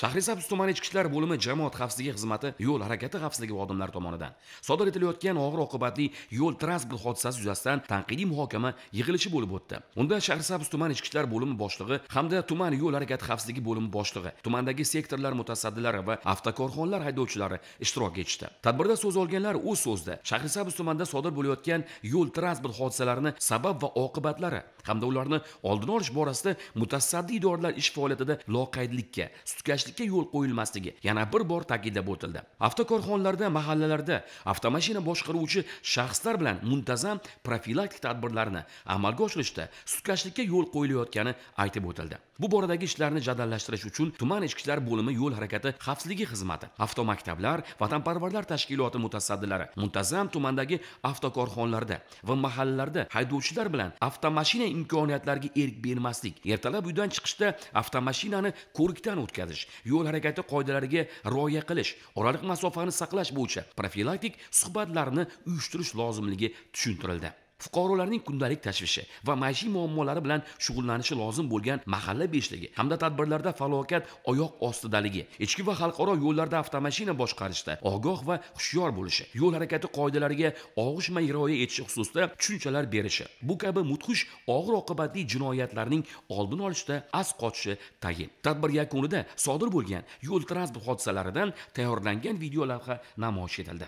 shahrisabz tumani ichki ishlar bo'limi jamoat xavfsizligi xizmati yo'l harakati xavfsizligi xodimlari tomonidan sodir etilayotgan og'ir oqibatli yo'l transport hodisasi yuzasidan tanqidiy muhokama yig'ilishi bo'lib o'tdi unda shahrisabz tumani ichki ishlar bo'limi boshlig'i hamda tuman yo'l harakati xavfsizligi bo'limi boshlig'i tumandagi sektorlar mutasaddilari va avtokorxonalar haydovchilari ishtirok etishdi tadbirda so'z olganlar o'z so'zida shahrisabz tumanida sodir bo'layotgan yo'l transport hodisalarini sabab va oqibatlari hamda ularni oldini olish borasida mutasaddi idoralar ish faoliyatida loqaydlikka sutkash tashlashlikka yo'l qo'yilmasligi yana bir bor ta'kidlab o'tildi avtokorxonalarda mahallalarda avtomashina boshqaruvchi shaxslar bilan muntazam profilaktik tadbirlarni amalga oshirishda sustkashlikka yo'l qo'yilayotgani aytib o'tildi bu boradagi ishlarni jadallashtirish uchun tuman ichki ishlar bo'limi yo'l harakati xavfsizligi xizmati avtomaktablar vatanparvarlar tashkiloti mutasaddilari muntazam tumandagi avtokorxonalarda va mahallalarda haydovchilar bilan avtomashina imkoniyatlariga erk bermaslik ertalab uydan chiqishda avtomashinani ko'rikdan o'tkazish yo'l harakati qoidalariga rioya qilish oraliq masofani saqlash bo'yicha profilaktik suhbatlarni uyushtirish lozimligi tushuntirildi fuqarolarning kundalik tashvishi va maishiy muammolari bilan shug'ullanishi lozim bo'lgan mahalla beshligi hamda tadbirlarda falokat oyoq ostidaligi ichki va xalqaro yo'llarda avtomashina boshqarishda ogoh va hushyor bo'lishi yo'l harakati qoidalariga og'ishmay rioya etishi xususida tushunchalar berishi bu kabi mudhish og'ir oqibatli jinoyatlarning oldini olishda as qochishi tayin tadbir yakunida sodir bo'lgan yo'l transport hodisalaridan tayyorlangan videolavha namoyish etildi